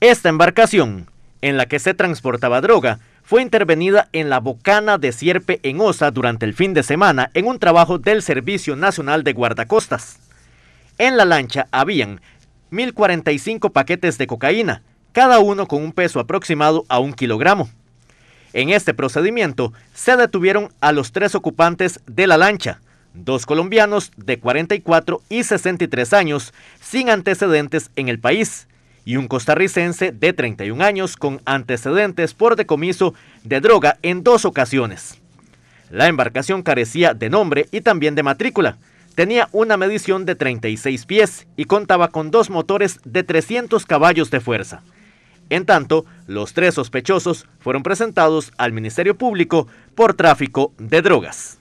Esta embarcación, en la que se transportaba droga, fue intervenida en la bocana de Sierpe en Osa durante el fin de semana en un trabajo del Servicio Nacional de Guardacostas. En la lancha habían 1.045 paquetes de cocaína, cada uno con un peso aproximado a un kilogramo. En este procedimiento se detuvieron a los tres ocupantes de la lancha, dos colombianos de 44 y 63 años, sin antecedentes en el país, y un costarricense de 31 años con antecedentes por decomiso de droga en dos ocasiones. La embarcación carecía de nombre y también de matrícula. Tenía una medición de 36 pies y contaba con dos motores de 300 caballos de fuerza. En tanto, los tres sospechosos fueron presentados al Ministerio Público por tráfico de drogas.